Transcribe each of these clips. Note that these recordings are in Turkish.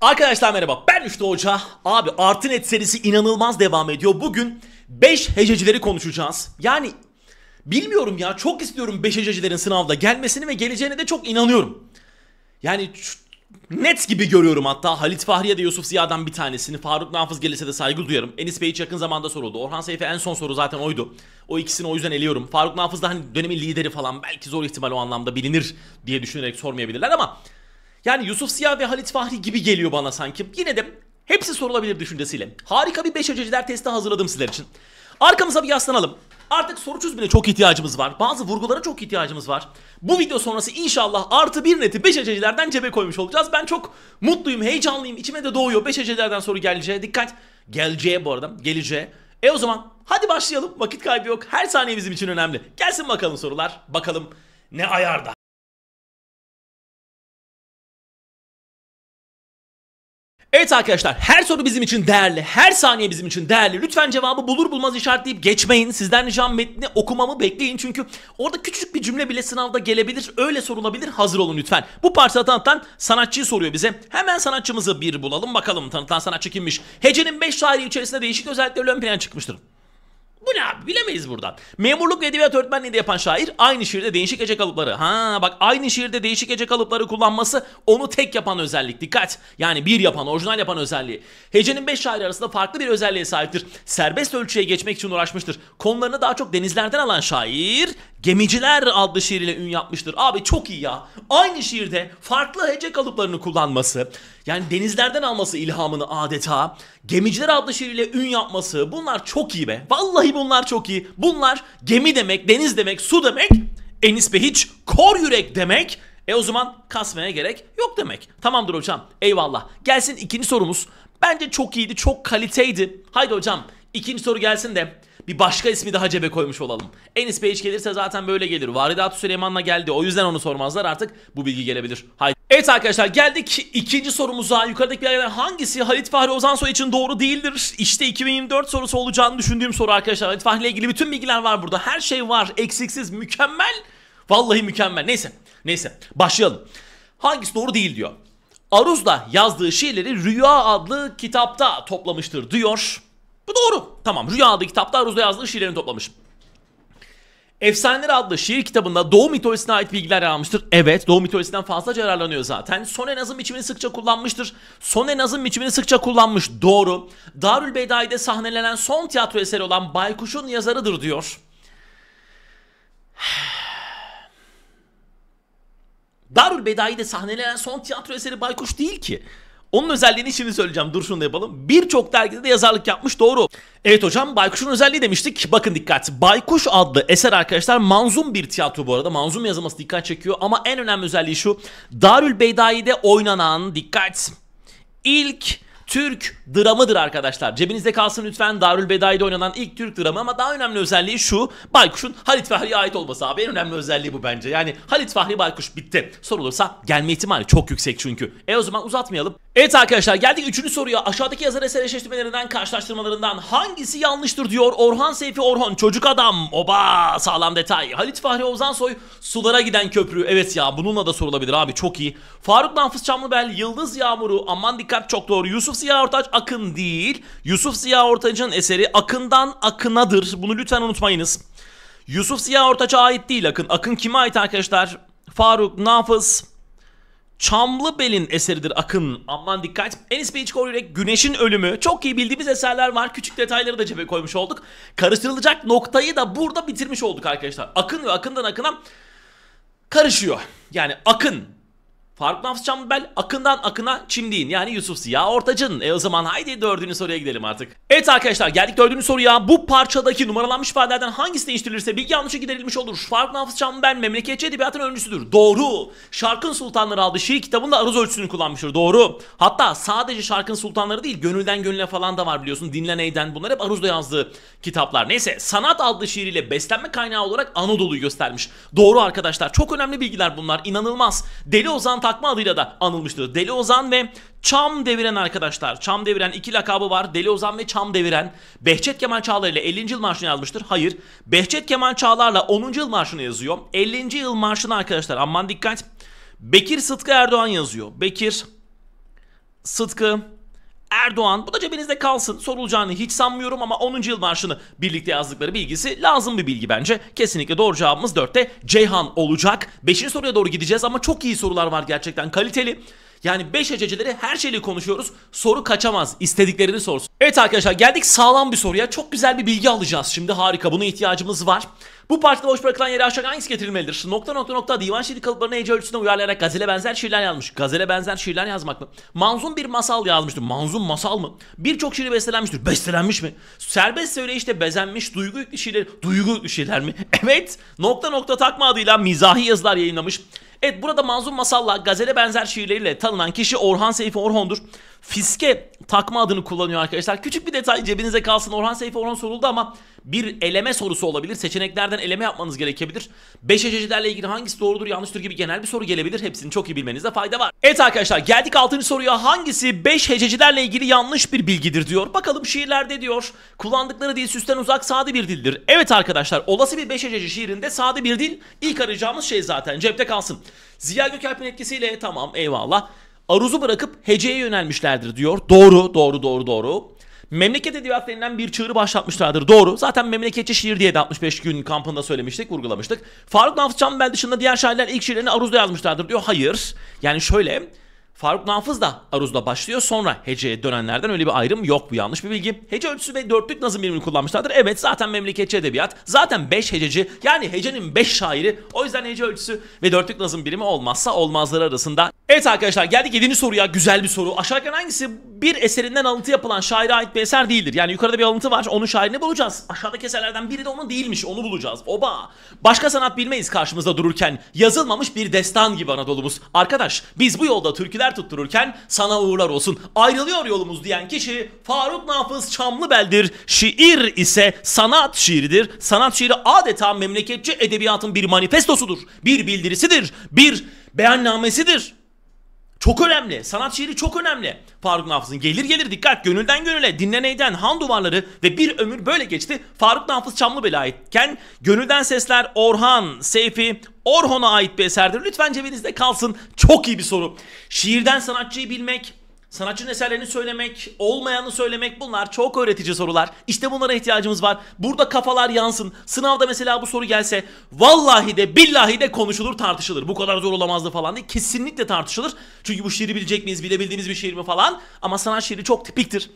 Arkadaşlar merhaba ben Üçlü Hoca. Abi artı net serisi inanılmaz devam ediyor. Bugün 5 hececileri konuşacağız. Yani bilmiyorum ya çok istiyorum 5 hececilerin sınavda gelmesini ve geleceğine de çok inanıyorum. Yani net gibi görüyorum hatta Halit Fahriye de Yusuf Ziya'dan bir tanesini. Faruk Nafız gelirse de saygı duyarım. Enis Bey hiç yakın zamanda soruldu. Orhan Seyf'e en son soru zaten oydu. O ikisini o yüzden eliyorum. Faruk Nafız da hani dönemin lideri falan belki zor ihtimal o anlamda bilinir diye düşünerek sormayabilirler ama yani Yusuf Siyah ve Halit Fahri gibi geliyor bana sanki. Yine de hepsi sorulabilir düşüncesiyle. Harika bir 5 öceciler testi hazırladım sizler için. Arkamıza bir yaslanalım. Artık soru çözümüne çok ihtiyacımız var. Bazı vurgulara çok ihtiyacımız var. Bu video sonrası inşallah artı bir neti 5 ececilerden cebe koymuş olacağız. Ben çok mutluyum, heyecanlıyım. İçime de doğuyor 5 ececilerden soru geleceğe. Dikkat! Geleceğe bu arada. Geleceğe. E o zaman hadi başlayalım. Vakit kaybı yok. Her saniye bizim için önemli. Gelsin bakalım sorular. Bakalım ne ayarda. Evet arkadaşlar her soru bizim için değerli, her saniye bizim için değerli. Lütfen cevabı bulur bulmaz işaretleyip geçmeyin. Sizden ricam metni okumamı bekleyin çünkü orada küçük bir cümle bile sınavda gelebilir, öyle sorulabilir. Hazır olun lütfen. Bu parça tanıtan sanatçıyı soruyor bize. Hemen sanatçımızı bir bulalım bakalım tanıtan sanatçı kimmiş. Hecenin 5 şairi içerisinde değişik özellikleri ön plana çıkmıştır. Bu ne abi bilemeyiz buradan. Memurluk ve edebiyat öğretmenliği de yapan şair aynı şiirde değişik gece kalıpları. Ha bak aynı şiirde değişik gece kalıpları kullanması onu tek yapan özellik. Dikkat yani bir yapan orijinal yapan özelliği. Hecenin beş şair arasında farklı bir özelliğe sahiptir. Serbest ölçüye geçmek için uğraşmıştır. Konularını daha çok denizlerden alan şair Gemiciler adlı şiiriyle ün yapmıştır. Abi çok iyi ya. Aynı şiirde farklı hece kalıplarını kullanması, yani denizlerden alması ilhamını adeta, Gemiciler adlı şiiriyle ün yapması bunlar çok iyi be. Vallahi bunlar çok iyi. Bunlar gemi demek, deniz demek, su demek, Enis hiç kor yürek demek. E o zaman kasmaya gerek yok demek. Tamamdır hocam. Eyvallah. Gelsin ikinci sorumuz. Bence çok iyiydi, çok kaliteydi. Haydi hocam ikinci soru gelsin de bir başka ismi daha cebe koymuş olalım. Enis Page gelirse zaten böyle gelir. Varidat Süleyman'la geldi. O yüzden onu sormazlar artık. Bu bilgi gelebilir. Haydi. Evet arkadaşlar geldik ikinci sorumuza. Yukarıdaki yerden hangisi Halit Fahri Ozansoy için doğru değildir? İşte 2024 sorusu olacağını düşündüğüm soru arkadaşlar. Halit Fahri ile ilgili bütün bilgiler var burada. Her şey var. Eksiksiz, mükemmel. Vallahi mükemmel. Neyse. Neyse. Başlayalım. Hangisi doğru değil diyor. Aruz da yazdığı şiirleri Rüya adlı kitapta toplamıştır diyor. Bu doğru. Tamam rüya adlı kitapta Aruz'da yazdığı şiirlerini toplamış. Efsaneler adlı şiir kitabında Doğu mitolojisine ait bilgiler yer almıştır. Evet, Doğu mitolojisinden fazla yararlanıyor zaten. Sone nazım biçimini sıkça kullanmıştır. Sone nazım biçimini sıkça kullanmış. Doğru. Darül Bedai'de sahnelenen son tiyatro eseri olan Baykuş'un yazarıdır diyor. Darül Bedai'de sahnelenen son tiyatro eseri Baykuş değil ki. Onun özelliğini şimdi söyleyeceğim. Dur şunu da yapalım. Birçok dergide de yazarlık yapmış doğru. Evet hocam Baykuş'un özelliği demiştik. Bakın dikkat. Baykuş adlı eser arkadaşlar manzum bir tiyatro bu arada. Manzum yazılması dikkat çekiyor. Ama en önemli özelliği şu. Darül Beydai'de oynanan dikkat. İlk Türk dramıdır arkadaşlar. Cebinizde kalsın lütfen Darül Bedai'de oynanan ilk Türk dramı ama daha önemli özelliği şu. Baykuş'un Halit Fahri'ye ait olması abi. En önemli özelliği bu bence. Yani Halit Fahri Baykuş bitti. Sorulursa gelme ihtimali çok yüksek çünkü. E o zaman uzatmayalım. Evet arkadaşlar geldik üçüncü soruya. Aşağıdaki yazar eser eşleştirmelerinden karşılaştırmalarından hangisi yanlıştır diyor Orhan Seyfi Orhan Çocuk adam. Oba sağlam detay. Halit Fahri Ozansoy sulara giden köprü. Evet ya bununla da sorulabilir abi çok iyi. Faruk Nanfız Çamlıbel Yıldız Yağmuru. Aman dikkat çok doğru. Yusuf Ziya Ortaç Akın değil. Yusuf Ziya Ortaç'ın eseri Akın'dan Akın'adır. Bunu lütfen unutmayınız. Yusuf Ziya Ortaç'a ait değil Akın. Akın kime ait arkadaşlar? Faruk Nafız Çamlıbel'in eseridir Akın. Aman dikkat. Enis Beyçkor ile Güneş'in Ölümü. Çok iyi bildiğimiz eserler var. Küçük detayları da cebe koymuş olduk. Karıştırılacak noktayı da burada bitirmiş olduk arkadaşlar. Akın ve Akın'dan Akın'a karışıyor. Yani Akın Farknaf Çambel akından akına çimdiğin yani Yusuf Siyah Ortacın. E o zaman haydi dördüncü soruya gidelim artık. Evet arkadaşlar geldik dördüncü soruya. Bu parçadaki numaralanmış ifadelerden hangisi değiştirilirse bilgi yanlışı giderilmiş olur. Farknaf Çambel memleketçi edebiyatın öncüsüdür. Doğru. Şarkın Sultanları adlı şiir kitabında aruz ölçüsünü kullanmıştır. Doğru. Hatta sadece Şarkın Sultanları değil gönülden gönüle falan da var biliyorsun. Dinle neyden bunlar hep aruzda yazdığı kitaplar. Neyse sanat adlı şiiriyle beslenme kaynağı olarak Anadolu'yu göstermiş. Doğru arkadaşlar çok önemli bilgiler bunlar inanılmaz. Deli Ozan takma adıyla da anılmıştır. Deli Ozan ve Çam Deviren arkadaşlar. Çam Deviren iki lakabı var. Deli Ozan ve Çam Deviren. Behçet Kemal Çağlar ile 50. yıl marşını yazmıştır. Hayır. Behçet Kemal Çağlar'la 10. yıl marşını yazıyor. 50. yıl marşını arkadaşlar aman dikkat. Bekir Sıtkı Erdoğan yazıyor. Bekir Sıtkı Erdoğan bu da cebinizde kalsın sorulacağını hiç sanmıyorum ama 10. yıl marşını birlikte yazdıkları bilgisi lazım bir bilgi bence. Kesinlikle doğru cevabımız 4'te Ceyhan olacak. 5. soruya doğru gideceğiz ama çok iyi sorular var gerçekten kaliteli. Yani 5 hececeleri her şeyle konuşuyoruz. Soru kaçamaz. İstediklerini sorsun. Evet arkadaşlar geldik sağlam bir soruya. Çok güzel bir bilgi alacağız şimdi. Harika. Buna ihtiyacımız var. Bu parçada boş bırakılan yere aşağıya hangisi getirilmelidir? Nokta nokta nokta divan şiiri kalıplarını hece ölçüsüne uyarlayarak gazele benzer şiirler yazmış. Gazele benzer şiirler yazmak mı? Manzum bir masal yazmıştır. Manzum masal mı? Birçok şiiri bestelenmiştir. Bestelenmiş mi? Serbest söyleyişte bezenmiş duygu yüklü şiirler, duygu yüklü şiirler mi? Evet. Nokta nokta takma adıyla mizahi yazılar yayınlamış. Evet burada Manzum Masal'la gazele benzer şiirleriyle tanınan kişi Orhan Seyfi Orhon'dur. Fiske takma adını kullanıyor arkadaşlar. Küçük bir detay cebinize kalsın. Orhan Seyfi Orhan soruldu ama bir eleme sorusu olabilir. Seçeneklerden eleme yapmanız gerekebilir. 5 eşecilerle ilgili hangisi doğrudur yanlıştır gibi genel bir soru gelebilir. Hepsini çok iyi bilmenizde fayda var. Evet arkadaşlar geldik 6. soruya. Hangisi 5 hececilerle ilgili yanlış bir bilgidir diyor. Bakalım şiirlerde diyor. Kullandıkları dil süsten uzak sade bir dildir. Evet arkadaşlar olası bir 5 hececi şiirinde sade bir dil ilk arayacağımız şey zaten. Cepte kalsın. Ziya Gökalp'in etkisiyle tamam eyvallah aruzu bırakıp heceye yönelmişlerdir diyor. Doğru, doğru, doğru, doğru. Memleket edebiyat denilen bir çığırı başlatmışlardır. Doğru. Zaten memleketçi şiir diye de 65 gün kampında söylemiştik, vurgulamıştık. Faruk Nafız Çambel dışında diğer şairler ilk şiirlerini Aruz'da yazmışlardır diyor. Hayır. Yani şöyle Faruk Nafız da Aruz'da başlıyor. Sonra Hece'ye dönenlerden öyle bir ayrım yok bu yanlış bir bilgi. Hece ölçüsü ve dörtlük nazım birimini kullanmışlardır. Evet zaten memleketçi edebiyat. Zaten beş hececi yani Hece'nin beş şairi. O yüzden Hece ölçüsü ve dörtlük nazım birimi olmazsa olmazları arasında Evet arkadaşlar geldik 7. soruya güzel bir soru. Aşağıdakilerin hangisi bir eserinden alıntı yapılan şaire ait bir eser değildir? Yani yukarıda bir alıntı var onun şairini bulacağız. Aşağıdaki eserlerden biri de onun değilmiş onu bulacağız. Oba! Başka sanat bilmeyiz karşımızda dururken. Yazılmamış bir destan gibi Anadolu'muz. Arkadaş biz bu yolda türküler tuttururken sana uğurlar olsun. Ayrılıyor yolumuz diyen kişi Faruk Nafız Çamlıbel'dir. Şiir ise sanat şiiridir. Sanat şiiri adeta memleketçi edebiyatın bir manifestosudur. Bir bildirisidir. Bir beyannamesidir. Çok önemli. Sanat şiiri çok önemli. Faruk Nafız'ın gelir gelir dikkat gönülden gönüle dinleneyden han duvarları ve bir ömür böyle geçti. Faruk Nafız Çamlıbel'e aitken gönülden sesler Orhan, Seyfi, Orhon'a ait bir eserdir. Lütfen cebinizde kalsın. Çok iyi bir soru. Şiirden sanatçıyı bilmek, Sanatçının eserlerini söylemek, olmayanı söylemek bunlar çok öğretici sorular. İşte bunlara ihtiyacımız var. Burada kafalar yansın. Sınavda mesela bu soru gelse vallahi de billahi de konuşulur tartışılır. Bu kadar zor olamazdı falan diye kesinlikle tartışılır. Çünkü bu şiiri bilecek miyiz, bilebildiğimiz bir şiir mi falan. Ama sanat şiiri çok tipiktir.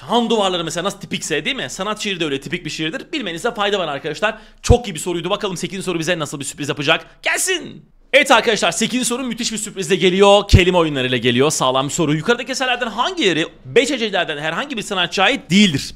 Han duvarları mesela nasıl tipikse değil mi? Sanat şiiri de öyle tipik bir şiirdir. Bilmenize fayda var arkadaşlar. Çok iyi bir soruydu. Bakalım 8. soru bize nasıl bir sürpriz yapacak? Gelsin! Evet arkadaşlar 8. soru müthiş bir sürprizle geliyor. Kelime oyunlarıyla geliyor. Sağlam bir soru. Yukarıdaki eserlerden hangileri 5 hecelerden herhangi bir sanatçı ait değildir?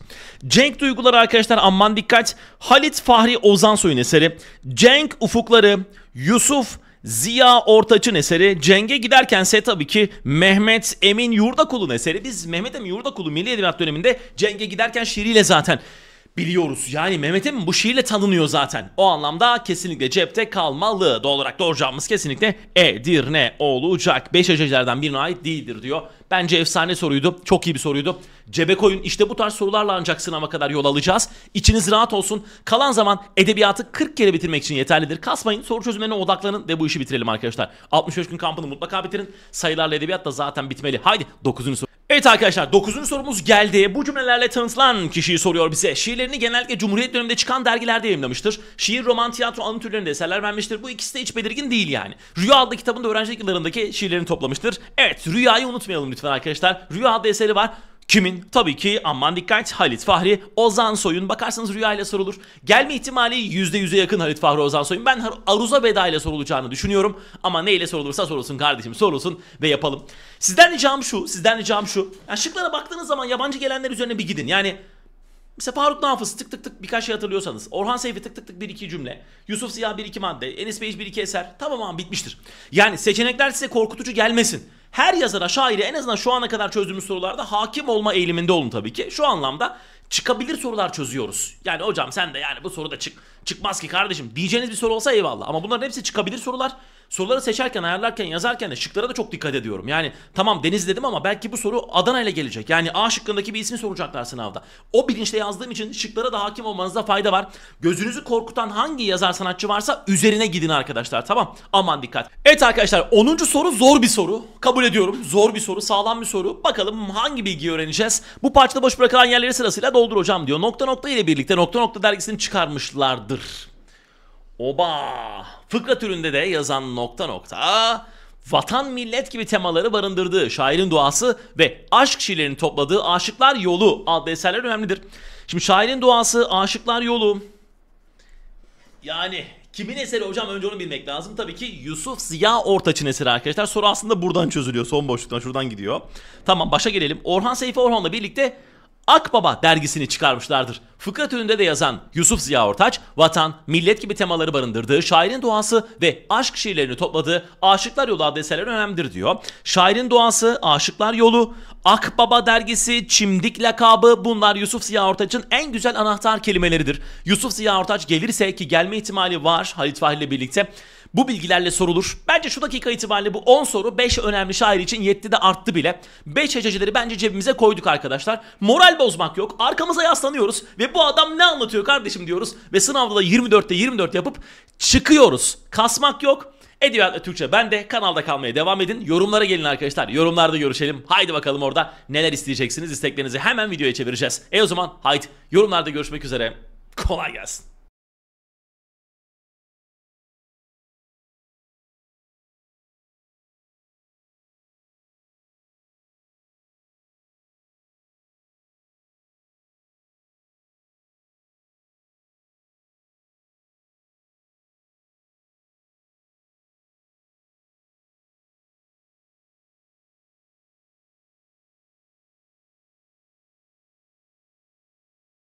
Cenk Duyguları arkadaşlar aman dikkat. Halit Fahri Ozan soyun eseri. Cenk Ufukları, Yusuf Ziya Ortaç'ın eseri. Cenge giderkense tabii ki Mehmet Emin Yurdakul'un eseri. Biz Mehmet Emin Yurdakulu Milli Edebiyat döneminde Cenge giderken şiiriyle zaten biliyoruz. Yani Mehmet Emin bu şiirle tanınıyor zaten. O anlamda kesinlikle cepte kalmalı. Doğal olarak doğru cevabımız kesinlikle Edirne olacak. beş ecelerden birine ait değildir diyor. Bence efsane soruydu. Çok iyi bir soruydu. Cebe koyun. İşte bu tarz sorularla ancak sınava kadar yol alacağız. İçiniz rahat olsun. Kalan zaman edebiyatı 40 kere bitirmek için yeterlidir. Kasmayın. Soru çözümlerine odaklanın ve bu işi bitirelim arkadaşlar. 65 gün kampını mutlaka bitirin. Sayılarla edebiyat da zaten bitmeli. Haydi 9. soru. Evet arkadaşlar 9. sorumuz geldi. Bu cümlelerle tanıtılan kişiyi soruyor bize. Şiirlerini genellikle Cumhuriyet döneminde çıkan dergilerde yayınlamıştır. Şiir, roman, tiyatro, anı türlerinde eserler vermiştir. Bu ikisi de hiç belirgin değil yani. Rüya adlı kitabında öğrencilik yıllarındaki şiirlerini toplamıştır. Evet Rüya'yı unutmayalım lütfen arkadaşlar. Rüya adlı eseri var. Kimin? Tabii ki aman dikkat Halit Fahri, Ozan Soyun. Bakarsanız Rüya ile sorulur. Gelme ihtimali %100'e yakın Halit Fahri, Ozan Soyun. Ben Aruza Veda ile sorulacağını düşünüyorum. Ama neyle sorulursa sorulsun kardeşim sorulsun ve yapalım. Sizden ricam şu, sizden ricam şu. Yani şıklara baktığınız zaman yabancı gelenler üzerine bir gidin. Yani Mesela Faruk Nafız tık tık tık birkaç şey hatırlıyorsanız. Orhan Seyfi tık tık tık bir iki cümle. Yusuf Ziya bir iki madde. Enis Bey bir iki eser. Tamam abi bitmiştir. Yani seçenekler size korkutucu gelmesin. Her yazara, şaire en azından şu ana kadar çözdüğümüz sorularda hakim olma eğiliminde olun tabii ki. Şu anlamda çıkabilir sorular çözüyoruz. Yani hocam sen de yani bu soruda çık. Çıkmaz ki kardeşim diyeceğiniz bir soru olsa eyvallah. Ama bunların hepsi çıkabilir sorular soruları seçerken, ayarlarken, yazarken de şıklara da çok dikkat ediyorum. Yani tamam Deniz dedim ama belki bu soru Adana ile gelecek. Yani A şıkkındaki bir ismi soracaklar sınavda. O bilinçle yazdığım için şıklara da hakim olmanızda fayda var. Gözünüzü korkutan hangi yazar sanatçı varsa üzerine gidin arkadaşlar tamam. Aman dikkat. Evet arkadaşlar 10. soru zor bir soru. Kabul ediyorum. Zor bir soru, sağlam bir soru. Bakalım hangi bilgiyi öğreneceğiz? Bu parçada boş bırakılan yerleri sırasıyla doldur hocam diyor. Nokta nokta ile birlikte nokta nokta dergisini çıkarmışlardır. Oba! Fıkra türünde de yazan nokta nokta vatan millet gibi temaları barındırdığı şairin duası ve aşk şiirlerini topladığı Aşıklar Yolu adlı eserler önemlidir. Şimdi şairin duası Aşıklar Yolu yani kimin eseri hocam önce onu bilmek lazım. Tabii ki Yusuf Ziya Ortaç'ın eseri arkadaşlar. Soru aslında buradan çözülüyor son boşluktan şuradan gidiyor. Tamam başa gelelim. Orhan Seyfi Orhan'la birlikte Akbaba dergisini çıkarmışlardır. Fıkrat türünde de yazan Yusuf Ziya Ortaç, vatan, millet gibi temaları barındırdığı şairin doğası ve aşk şiirlerini topladığı Aşıklar Yolu adlı eserler önemlidir diyor. Şairin doğası, Aşıklar Yolu, Akbaba dergisi, Çimdik lakabı bunlar Yusuf Ziya Ortaç'ın en güzel anahtar kelimeleridir. Yusuf Ziya Ortaç gelirse ki gelme ihtimali var Halit Fahri ile birlikte bu bilgilerle sorulur. Bence şu dakika itibariyle bu 10 soru 5 önemli şair için yetti de arttı bile. 5 hececeleri bence cebimize koyduk arkadaşlar. Moral bozmak yok. Arkamıza yaslanıyoruz ve bu adam ne anlatıyor kardeşim diyoruz. Ve sınavda da 24'te 24 yapıp çıkıyoruz. Kasmak yok. Edebiyat Türkçe ben de kanalda kalmaya devam edin. Yorumlara gelin arkadaşlar. Yorumlarda görüşelim. Haydi bakalım orada neler isteyeceksiniz. isteklerinizi hemen videoya çevireceğiz. E o zaman haydi yorumlarda görüşmek üzere. Kolay gelsin.